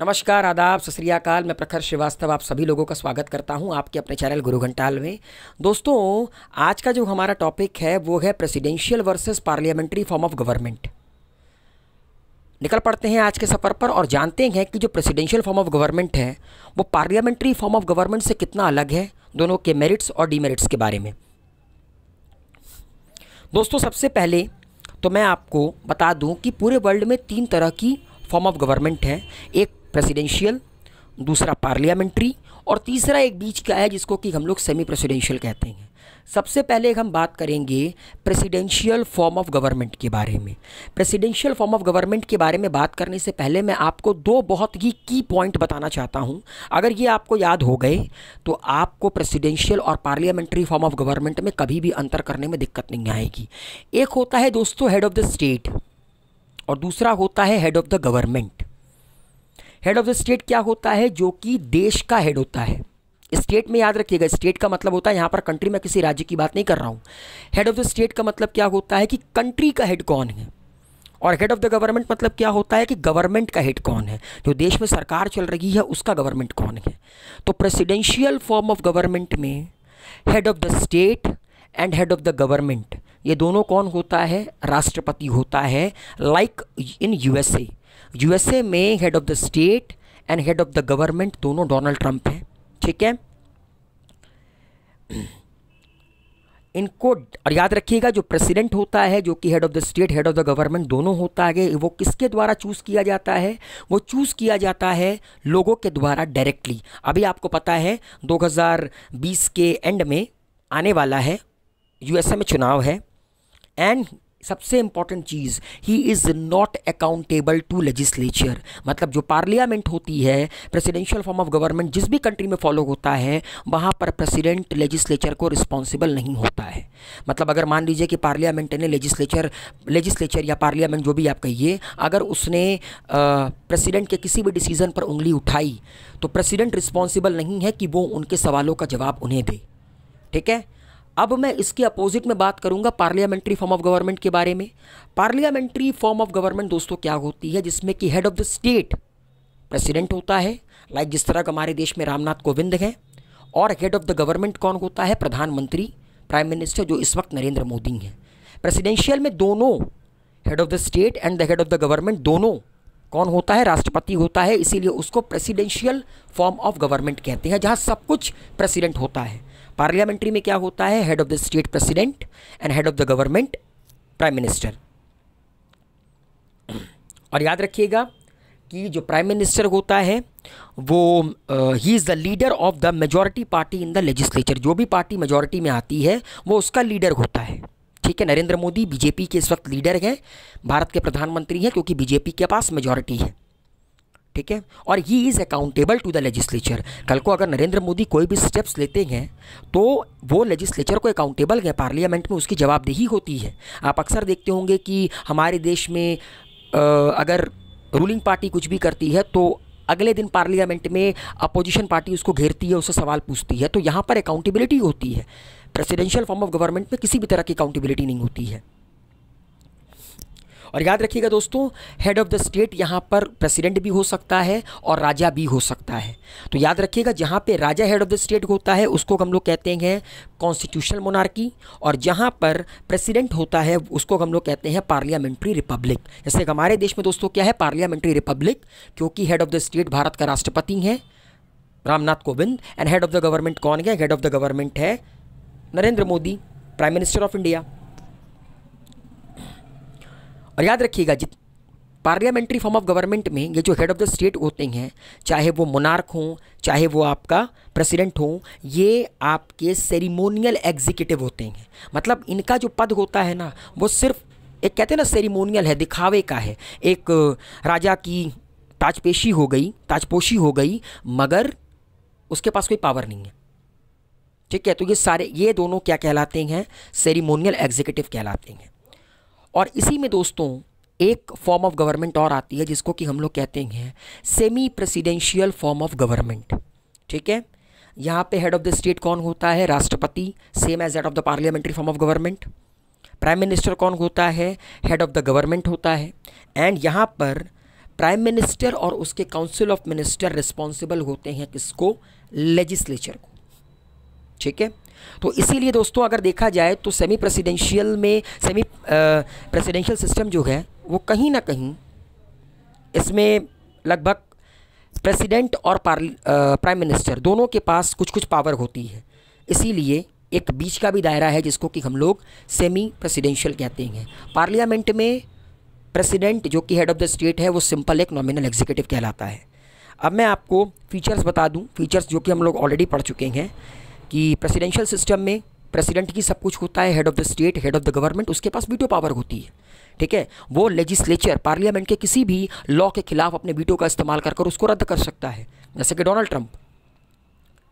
नमस्कार आदाब सत श्रीकाल मैं प्रखर श्रीवास्तव आप सभी लोगों का स्वागत करता हूं आपके अपने चैनल गुरु घंटाल में दोस्तों आज का जो हमारा टॉपिक है वो है presidential versus parliamentary form of government निकल पड़ते हैं आज के सफ़र पर और जानते हैं कि जो प्रेसिडेंशियल फॉर्म ऑफ गवर्नमेंट है वो पार्लियामेंट्री फॉर्म ऑफ गवर्नमेंट से कितना अलग है दोनों के मेरिट्स और डीमेरिट्स के बारे में दोस्तों सबसे पहले तो मैं आपको बता दूं कि पूरे वर्ल्ड में तीन तरह की फॉर्म ऑफ गवर्नमेंट है एक प्रेसिडेंशियल दूसरा पार्लियामेंट्री और तीसरा एक बीच का है जिसको कि हम लोग सेमी प्रेसिडेंशियल कहते हैं सबसे पहले हम बात करेंगे प्रेसिडेंशियल फॉर्म ऑफ गवर्नमेंट के बारे में प्रेसिडेंशियल फॉर्म ऑफ गवर्नमेंट के बारे में बात करने से पहले मैं आपको दो बहुत ही की पॉइंट बताना चाहता हूं अगर ये आपको याद हो गए तो आपको प्रेसिडेंशियल और पार्लियामेंट्री फॉर्म ऑफ गवर्नमेंट में कभी भी अंतर करने में दिक्कत नहीं आएगी एक होता है दोस्तों हेड ऑफ़ द स्टेट और दूसरा होता है head of the government head of the state क्या होता है जो कि देश का हेड होता है स्टेट में याद रखिएगा स्टेट का मतलब होता है यहाँ पर कंट्री में किसी राज्य की बात नहीं कर रहा हूँ हेड ऑफ द स्टेट का मतलब क्या होता है कि कंट्री का हेड कौन है और हेड ऑफ द गवर्नमेंट मतलब क्या होता है कि गवर्नमेंट का हेड कौन है जो देश में सरकार चल रही है उसका गवर्नमेंट कौन है तो प्रेसिडेंशियल फॉर्म ऑफ गवर्नमेंट में head of the state and head of the government ये दोनों कौन होता है राष्ट्रपति होता है लाइक इन यूएसए यूएसए में head of the state and head of the government दोनों डोनाल्ड ट्रंप हैं ठीक है इनको और याद रखिएगा जो प्रेसिडेंट होता है जो कि head of the state head of the government दोनों होता है वो किसके द्वारा चूज़ किया जाता है वो चूज़ किया जाता है लोगों के द्वारा डायरेक्टली अभी आपको पता है 2020 के एंड में आने वाला है यूएसए में चुनाव है एंड सबसे इम्पॉर्टेंट चीज़ he is not accountable to legislature मतलब जो पार्लियामेंट होती है प्रेसिडेंशियल फॉर्म ऑफ गवर्नमेंट जिस भी कंट्री में फॉलो होता है वहाँ पर प्रेसिडेंट लेजिस्लेचर को रिस्पॉन्सिबल नहीं होता है मतलब अगर मान लीजिए कि पार्लियामेंट ने लेजिस्लेचर लेजिस्लेचर या पार्लियामेंट जो भी आप कहिए अगर उसने प्रेसिडेंट के किसी भी डिसीज़न पर उंगली उठाई तो प्रेसिडेंट रिस्पॉन्सिबल नहीं है कि वो उनके सवालों का जवाब उन्हें दे ठीक है अब मैं इसके अपोजिट में बात करूंगा पार्लियामेंट्री फॉर्म ऑफ गवर्नमेंट के बारे में पार्लियामेंट्री फॉर्म ऑफ गवर्नमेंट दोस्तों क्या होती है जिसमें कि head of the state president होता है लाइक जिस तरह का हमारे देश में रामनाथ कोविंद हैं और हेड ऑफ द गवर्नमेंट कौन होता है प्रधानमंत्री प्राइम मिनिस्टर जो इस वक्त नरेंद्र मोदी हैं प्रेसिडेंशियल में दोनों head of the state and the head of the government दोनों कौन होता है राष्ट्रपति होता है इसीलिए उसको प्रेसिडेंशियल फॉर्म ऑफ गवर्नमेंट कहते हैं जहाँ सब कुछ प्रेसिडेंट होता है पार्लियामेंट्री में क्या होता है head of the state president and head of the government prime minister और याद रखिएगा कि जो प्राइम मिनिस्टर होता है वो he is the leader of the majority party in the legislature जो भी पार्टी मेजॉरिटी में आती है वो उसका लीडर होता है ठीक है नरेंद्र मोदी बीजेपी के इस वक्त लीडर हैं भारत के प्रधानमंत्री हैं क्योंकि बीजेपी के पास मेजॉरिटी है ठीक है और he is accountable to the legislature कल को अगर नरेंद्र मोदी कोई भी स्टेप्स लेते हैं तो वो लेजिस्लेचर को अकाउंटेबल है पार्लियामेंट में उसकी जवाबदेही होती है आप अक्सर देखते होंगे कि हमारे देश में आ, अगर रूलिंग पार्टी कुछ भी करती है तो अगले दिन पार्लियामेंट में अपोजिशन पार्टी उसको घेरती है उससे सवाल पूछती है तो यहाँ पर अकाउंटेबिलिटी होती है प्रेसिडेंशियल फॉर्म ऑफ गवर्नमेंट में किसी भी तरह की अकाउंटेबिलिटी नहीं होती है और याद रखिएगा दोस्तों हेड ऑफ़ द स्टेट यहाँ पर प्रेसिडेंट भी हो सकता है और राजा भी हो सकता है तो याद रखिएगा जहाँ पे राजा हेड ऑफ़ द स्टेट होता है उसको हम लोग कहते हैं कॉन्स्टिट्यूशनल मोनार्की और जहाँ पर प्रेसिडेंट होता है उसको हम लोग कहते हैं पार्लियामेंट्री रिपब्लिक जैसे हमारे देश में दोस्तों क्या है पार्लियामेंट्री रिपब्लिक क्योंकि head of the state Bharat का राष्ट्रपति है Ramnath Kovind and head of the government कौन है हेड ऑफ़ द गवर्नमेंट है Narendra Modi prime minister of India और याद रखिएगा जित पार्लियामेंट्री फॉर्म ऑफ गवर्नमेंट में ये जो हेड ऑफ़ द स्टेट होते हैं चाहे वो मोनार्क हों चाहे वो आपका प्रेसिडेंट हों ये आपके सेरिमोनियल एग्जीक्यूटिव होते हैं मतलब इनका जो पद होता है ना वो सिर्फ एक कहते हैं ना सेरिमोनियल है दिखावे का है एक राजा की ताजपेशी हो गई ताजपोशी हो गई मगर उसके पास कोई पावर नहीं है ठीक है तो ये सारे ये दोनों क्या कहलाते हैं सेरिमोनियल एग्जीक्यूटिव कहलाते हैं और इसी में दोस्तों एक फॉर्म ऑफ गवर्नमेंट और आती है जिसको कि हम लोग कहते हैं semi presidential form of government ठीक है यहाँ पे हेड ऑफ द स्टेट कौन होता है राष्ट्रपति same as head of the parliamentary form of government prime minister कौन होता है हेड ऑफ द गवर्नमेंट होता है एंड यहाँ पर प्राइम मिनिस्टर और उसके काउंसिल ऑफ मिनिस्टर रिस्पॉन्सिबल होते हैं किसको लेजिस्लेचर को ठीक है तो इसीलिए दोस्तों अगर देखा जाए तो सेमी प्रेसिडेंशियल में सेमी प्रेसिडेंशियल सिस्टम जो है वो कहीं ना कहीं इसमें लगभग प्रेसिडेंट और प्राइम मिनिस्टर दोनों के पास कुछ कुछ पावर होती है इसीलिए एक बीच का भी दायरा है जिसको कि हम लोग सेमी प्रेसिडेंशियल कहते हैं पार्लियामेंट में प्रेसिडेंट जो कि हेड ऑफ़ द स्टेट है वो सिंपल एक नॉमिनल एग्जीक्यूटिव कहलाता है अब मैं आपको फीचर्स बता दूं फीचर्स जो कि हम लोग ऑलरेडी पढ़ चुके हैं कि प्रेसिडेंशियल सिस्टम में प्रेसिडेंट की सब कुछ होता है head of the state head of the government उसके पास वीटो पावर होती है ठीक है वो लेजिस्लेचर पार्लियामेंट के किसी भी लॉ के खिलाफ अपने वीटो का इस्तेमाल कर कर उसको रद्द कर सकता है जैसे कि डोनाल्ड ट्रंप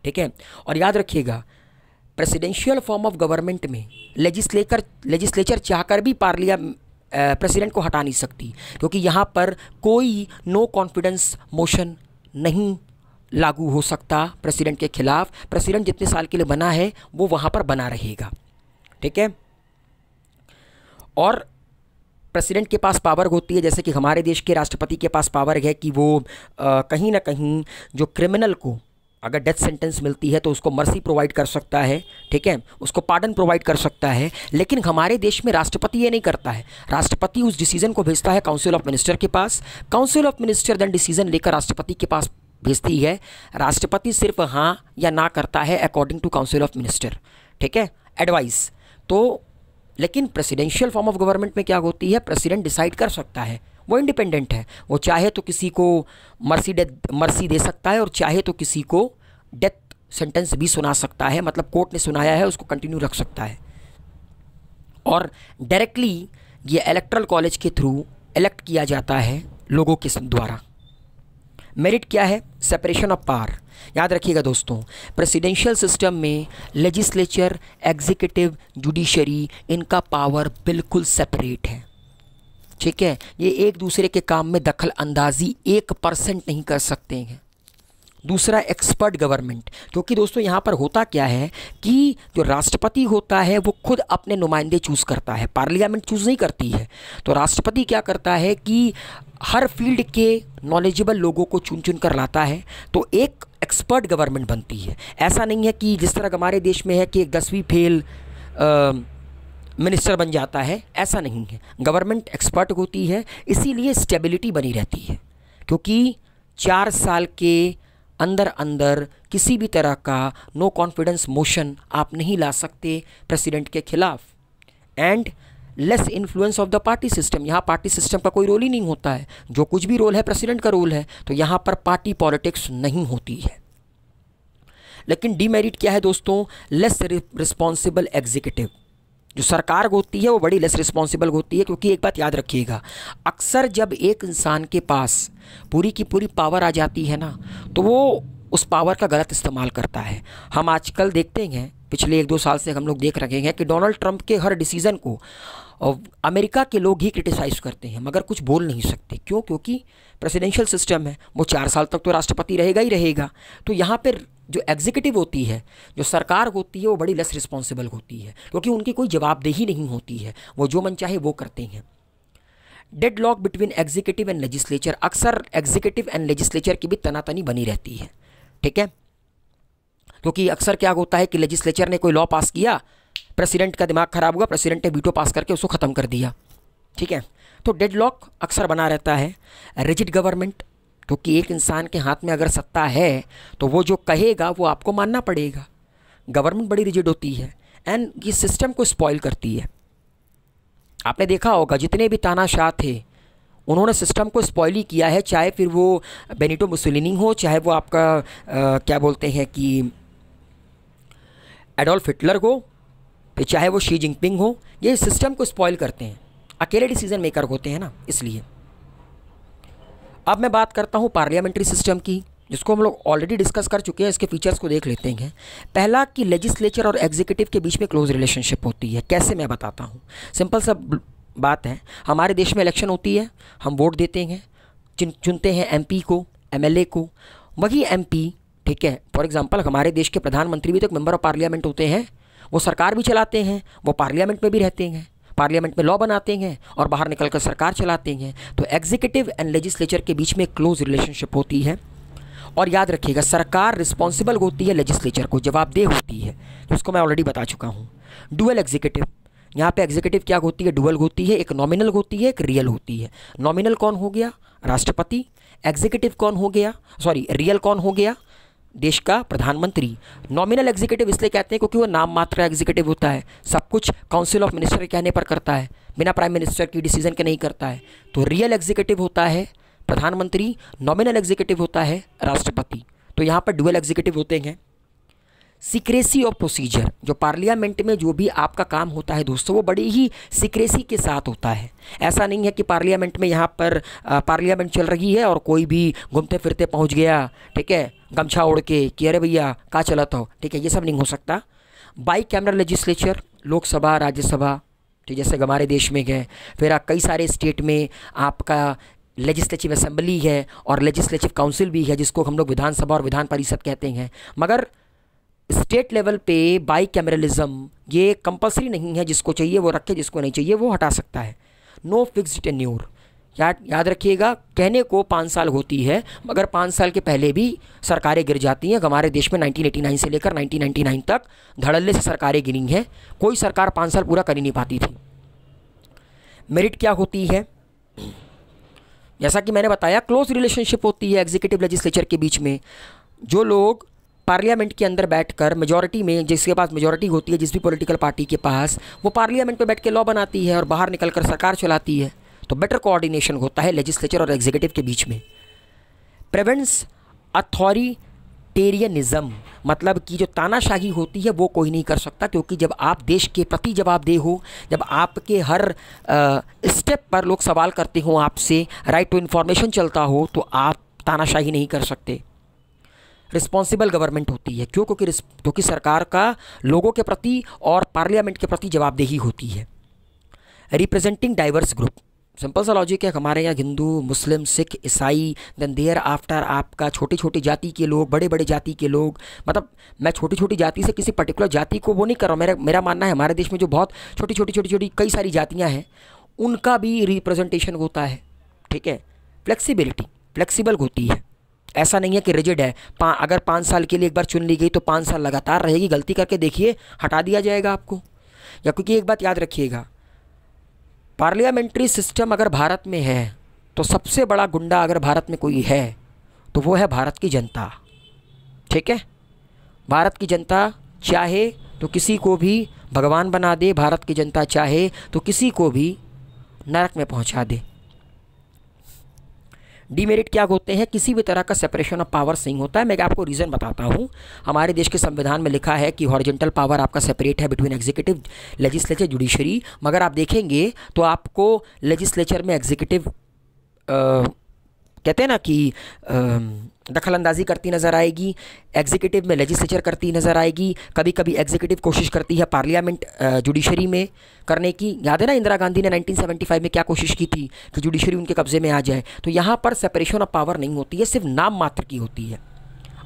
ठीक है और याद रखिएगा प्रेसिडेंशियल फॉर्म ऑफ गवर्नमेंट में लेजिस्लेकर लेजिस्लेचर चाहकर भी पार्लिया प्रेसिडेंट को हटा नहीं सकती क्योंकि यहाँ पर कोई नो कॉन्फिडेंस मोशन नहीं लागू हो सकता प्रेसिडेंट के खिलाफ प्रेसिडेंट जितने साल के लिए बना है वो वहाँ पर बना रहेगा ठीक है और प्रेसिडेंट के पास पावर होती है जैसे कि हमारे देश के राष्ट्रपति के पास पावर है कि वो आ, कहीं ना कहीं जो क्रिमिनल को अगर डेथ सेंटेंस मिलती है तो उसको मर्सी प्रोवाइड कर सकता है ठीक है उसको पार्डन प्रोवाइड कर सकता है लेकिन हमारे देश में राष्ट्रपति ये नहीं करता है राष्ट्रपति उस डिसीजन को भेजता है काउंसिल ऑफ मिनिस्टर के पास council of minister then decision लेकर राष्ट्रपति के पास भेजती है राष्ट्रपति सिर्फ हाँ या ना करता है according to council of minister ठीक है एडवाइस तो लेकिन प्रेसिडेंशियल फॉर्म ऑफ गवर्नमेंट में क्या होती है प्रेसिडेंट डिसाइड कर सकता है वो इंडिपेंडेंट है वो चाहे तो किसी को मर्सी डेथ मर्सी दे सकता है और चाहे तो किसी को डेथ सेंटेंस भी सुना सकता है मतलब कोर्ट ने सुनाया है उसको कंटिन्यू रख सकता है और डायरेक्टली ये इलेक्ट्रल कॉलेज के थ्रू इलेक्ट किया जाता है लोगों के द्वारा मेरिट क्या है सेपरेशन ऑफ पावर याद रखिएगा दोस्तों प्रेसिडेंशियल सिस्टम में लेजिस्लेचर एग्जीक्यूटिव जुडिशरी इनका पावर बिल्कुल सेपरेट है ठीक है ये एक दूसरे के काम में दखल अंदाजी एक परसेंट नहीं कर सकते हैं दूसरा एक्सपर्ट गवर्नमेंट क्योंकि दोस्तों यहाँ पर होता क्या है कि जो राष्ट्रपति होता है वो खुद अपने नुमाइंदे चूज़ करता है पार्लियामेंट चूज़ नहीं करती है तो राष्ट्रपति क्या करता है कि हर फील्ड के नॉलेजेबल लोगों को चुन चुन कर लाता है तो एक एक्सपर्ट गवर्नमेंट बनती है ऐसा नहीं है कि जिस तरह हमारे देश में है कि एक दसवीं फेल मिनिस्टर बन जाता है ऐसा नहीं है गवर्नमेंट एक्सपर्ट होती है इसीलिए स्टेबिलिटी बनी रहती है क्योंकि चार साल के अंदर अंदर किसी भी तरह का नो कॉन्फिडेंस मोशन आप नहीं ला सकते प्रेसिडेंट के खिलाफ and less influence of the party system यहाँ पार्टी सिस्टम का कोई रोल ही नहीं होता है जो कुछ भी रोल है प्रेसिडेंट का रोल है तो यहाँ पर पार्टी पॉलिटिक्स नहीं होती है लेकिन डीमेरिट क्या है दोस्तों लेस रिस्पॉन्सिबल एग्जीक्यूटिव जो सरकार होती है वो बड़ी लेस रिस्पॉन्सिबल होती है क्योंकि एक बात याद रखिएगा अक्सर जब एक इंसान के पास पूरी की पूरी पावर आ जाती है ना तो वो उस पावर का गलत इस्तेमाल करता है हम आजकल देखते हैं पिछले एक दो साल से हम लोग देख रहे हैं कि डोनाल्ड ट्रंप के हर डिसीज़न को और अमेरिका के लोग ही क्रिटिसाइज़ करते हैं मगर कुछ बोल नहीं सकते क्यों क्योंकि प्रेसिडेंशियल सिस्टम है वो चार साल तक तो राष्ट्रपति रहेगा ही रहेगा तो यहाँ पर जो एग्जीक्यूटिव होती है जो सरकार होती है वो बड़ी लेस रिस्पॉन्सिबल होती है क्योंकि उनकी कोई जवाबदेही नहीं होती है वो जो मन चाहे वो करते हैं deadlock between executive and legislature अक्सर एग्जीक्यूटिव एंड लेजिस्लेचर की भी तनातनी बनी रहती है ठीक है क्योंकि अक्सर क्या होता है कि लेजिस्लेचर ने कोई लॉ पास किया प्रेसिडेंट का दिमाग ख़राब हुआ प्रेसिडेंट ने वीटो पास करके उसको ख़त्म कर दिया ठीक है तो डेड लॉक अक्सर बना रहता है रिजिड गवर्नमेंट क्योंकि तो एक इंसान के हाथ में अगर सत्ता है तो वो जो कहेगा वो आपको मानना पड़ेगा गवर्नमेंट बड़ी रिजिड होती है एंड ये सिस्टम को स्पॉइल करती है आपने देखा होगा जितने भी तानाशाह थे उन्होंने सिस्टम को स्पॉइल ही किया है चाहे फिर वो बेनिटो मुसोलिनी हो चाहे वो आपका आ, क्या बोलते हैं कि एडोल्फ हिटलर को चाहे वो शी जिनपिंग हो ये सिस्टम को स्पॉयल करते हैं अकेले डिसीजन मेकर होते हैं ना इसलिए अब मैं बात करता हूँ पार्लियामेंट्री सिस्टम की जिसको हम लोग ऑलरेडी डिस्कस कर चुके हैं इसके फीचर्स को देख लेते हैं पहला कि लेजिस्लेचर और एग्जीक्यूटिव के बीच में क्लोज रिलेशनशिप होती है कैसे मैं बताता हूँ सिंपल सा बात है हमारे देश में इलेक्शन होती है हम वोट देते हैं चुन चुनते हैं एमपी को एमएलए को वही एमपी ठीक है फॉर एग्जांपल हमारे देश के प्रधानमंत्री भी तो एक मेंबर ऑफ पार्लियामेंट होते हैं वो सरकार भी चलाते हैं वो पार्लियामेंट में भी रहते हैं पार्लियामेंट में लॉ बनाते हैं और बाहर निकल कर सरकार चलाते हैं तो एग्जीक्यूटिव एंड लेजिस्लेचर के बीच में क्लोज रिलेशनशिप होती है और याद रखिएगा सरकार रिस्पॉन्सिबल होती है लेजिस्लेचर को जवाबदेह होती है उसको मैं ऑलरेडी बता चुका हूँ डुअल एग्जीक्यूटिव यहाँ पे एग्जीक्यूटिव क्या होती है डुअल होती है एक नॉमिनल होती है एक रियल होती है नॉमिनल कौन हो गया राष्ट्रपति एग्जीक्यूटिव कौन हो गया सॉरी रियल कौन हो गया देश का प्रधानमंत्री नॉमिनल एग्जीक्यूटिव इसलिए कहते हैं क्योंकि वो नाम मात्र एग्जीक्यूटिव होता है सब कुछ काउंसिल ऑफ मिनिस्टर के कहने पर करता है बिना प्राइम मिनिस्टर की डिसीजन के नहीं करता है तो रियल एग्जीक्यूटिव होता है प्रधानमंत्री नॉमिनल एग्जीक्यूटिव होता है राष्ट्रपति तो यहाँ पर डुअल एग्जीक्यूटिव होते हैं सीक्रेसी ऑफ प्रोसीजर जो पार्लियामेंट में जो भी आपका काम होता है दोस्तों वो बड़ी ही सीक्रेसी के साथ होता है ऐसा नहीं है कि पार्लियामेंट में यहाँ पर पार्लियामेंट चल रही है और कोई भी घूमते फिरते पहुँच गया ठीक है गमछा ओढ़ के कि अरे भैया कहाँ चलाता हो ठीक है ये सब नहीं हो सकता bicameral legislature Lok Sabha Rajya Sabha ठीक जैसे हमारे देश में गए फिर आप कई सारे स्टेट में आपका लेजिस्लेटिव असेंबली है और लेजिस्लेटिव काउंसिल भी है जिसको हम लोग विधानसभा और विधान परिषद कहते हैं मगर स्टेट लेवल पे बाई कैमरलिज्म ये कंपलसरी नहीं है जिसको चाहिए वो रखे जिसको नहीं चाहिए वो हटा सकता है नो फिक्स टेन्योर याद याद रखिएगा कहने को पाँच साल होती है मगर पाँच साल के पहले भी सरकारें गिर जाती हैं हमारे देश में 1989 से लेकर 1999 तक धड़ल्ले से सरकारें गिरी हैं कोई सरकार पाँच साल पूरा कर ही नहीं पाती थी मेरिट क्या होती है जैसा कि मैंने बताया क्लोज रिलेशनशिप होती है एग्जीक्यूटिव लेजिस्लेचर के बीच में जो लोग पार्लियामेंट के अंदर बैठकर मेजॉरिटी में जिसके पास मेजॉरिटी होती है जिस भी पॉलिटिकल पार्टी के पास वो पार्लियामेंट में बैठ के लॉ बनाती है और बाहर निकलकर सरकार चलाती है तो बेटर कोऑर्डिनेशन होता है लेजिस्लेचर और एग्जीक्यूटिव के बीच में प्रेवेंस अथॉरिटेरियनिज़्म मतलब कि जो तानाशाही होती है वो कोई नहीं कर सकता क्योंकि जब आप देश के प्रति जवाबदेह हो जब आपके हर स्टेप पर लोग सवाल करते हो आपसे राइट टू इन्फॉर्मेशन चलता हो तो आप तानाशाही नहीं कर सकते रिस्पॉन्सिबल गवर्नमेंट होती है क्यों क्योंकि क्योंकि सरकार का लोगों के प्रति और पार्लियामेंट के प्रति जवाबदेही होती है रिप्रेजेंटिंग डाइवर्स ग्रुप सिंपल सा लॉजिक है हमारे यहाँ हिंदू मुस्लिम सिख ईसाई देन देयर आफ्टर आपका छोटी छोटी जाति के लोग बड़े बड़े जाति के लोग मतलब मैं छोटी छोटी जाति से किसी पर्टिकुलर जाति को वो नहीं कर रहा हूँ मेरा मेरा मानना है हमारे देश में जो बहुत छोटी छोटी छोटी छोटी कई सारी जातियाँ हैं उनका भी रिप्रेजेंटेशन होता है ठीक है फ्लेक्सीबिलिटी फ्लेक्सीबल होती है ऐसा नहीं है कि रिजिड है पा, अगर पाँच साल के लिए एक बार चुन ली गई तो पाँच साल लगातार रहेगी गलती करके देखिए हटा दिया जाएगा आपको या क्योंकि एक बात याद रखिएगा पार्लियामेंट्री सिस्टम अगर भारत में है तो सबसे बड़ा गुंडा अगर भारत में कोई है तो वो है भारत की जनता ठीक है भारत की जनता चाहे तो किसी को भी भगवान बना दे भारत की जनता चाहे तो किसी को भी नरक में पहुंचा दे डीमेरिट क्या होते हैं किसी भी तरह का सेपरेशन ऑफ पावर्स नहीं होता है मैं आपको रीज़न बताता हूँ हमारे देश के संविधान में लिखा है कि हॉरिजेंटल पावर आपका सेपरेट है बिटवीन एग्जीक्यूटिव लेजिस्लेचर जुडिशरी मगर आप देखेंगे तो आपको लेजिस्लेचर में एग्जीक्यूटिव कहते हैं ना कि आ, दखलंदाजी करती नज़र आएगी एग्जीक्यूटिव में लेजिस्लेचर करती नज़र आएगी कभी कभी एग्जीक्यूटिव कोशिश करती है पार्लियामेंट जुडिशरी में करने की याद है ना इंदिरा गांधी ने 1975 में क्या कोशिश की थी कि जुडिशरी उनके कब्ज़े में आ जाए तो यहाँ पर सेपरेशन ऑफ पावर नहीं होती है सिर्फ नाम मात्र की होती है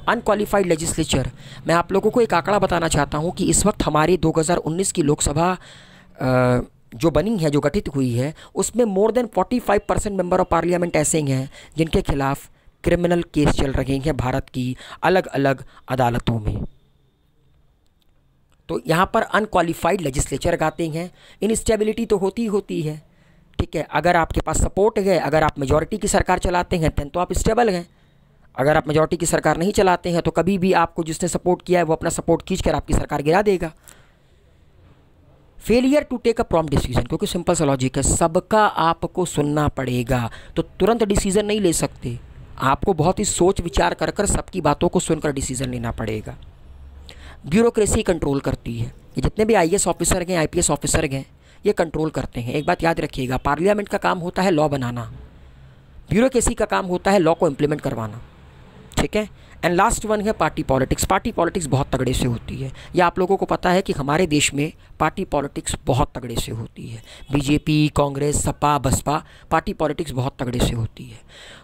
अनक्वालिफाइड लेजिस्लेचर मैं आप लोगों को एक आंकड़ा बताना चाहता हूँ कि इस वक्त हमारी दो की लोकसभा जो बनी है जो गठित हुई है उसमें more than forty percent member of parliament ऐसे हैं जिनके खिलाफ क्रिमिनल केस चल रहे हैं भारत की अलग अलग अदालतों में तो यहाँ पर अनक्वालिफाइड लेजिस्लेचर गाते हैं इनस्टेबिलिटी तो होती होती है ठीक है अगर आपके पास सपोर्ट है अगर आप मेजॉरिटी की सरकार चलाते हैं दैन तो आप स्टेबल हैं अगर आप मेजॉरिटी की सरकार नहीं चलाते हैं तो कभी भी आपको जिसने सपोर्ट किया है वो अपना सपोर्ट खींच कर आपकी सरकार गिरा देगा failure to take a prompt decision क्योंकि सिंपल सा लॉजिक है सबका आपको सुनना पड़ेगा तो तुरंत डिसीजन नहीं ले सकते आपको बहुत ही सोच विचार कर कर सबकी बातों को सुनकर डिसीजन लेना पड़ेगा ब्यूरोक्रेसी कंट्रोल करती है ये जितने भी आई ऑफिसर हैं आई ऑफिसर हैं ये कंट्रोल करते हैं एक बात याद रखिएगा पार्लियामेंट का काम होता है लॉ बनाना ब्यूरोक्रेसी का काम होता है लॉ को इम्प्लीमेंट करवाना ठीक है एंड लास्ट वन है पार्टी पॉलिटिक्स पार्टी पॉलिटिक्स बहुत तगड़े से होती है या आप लोगों को पता है कि हमारे देश में पार्टी पॉलिटिक्स बहुत तगड़े से होती है BJP Congress Sapa Basapa party politics बहुत तगड़े से होती है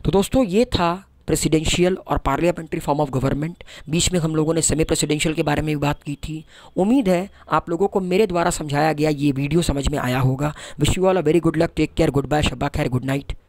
तो दोस्तों ये था प्रेसिडेंशियल और पार्लियामेंट्री फॉर्म ऑफ गवर्नमेंट बीच में हम लोगों ने सेमी प्रेसिडेंशियल के बारे में भी बात की थी उम्मीद है आप लोगों को मेरे द्वारा समझाया गया ये वीडियो समझ में आया होगा wish you all a very good luck take care good bye शब्बा खैर गुड नाइट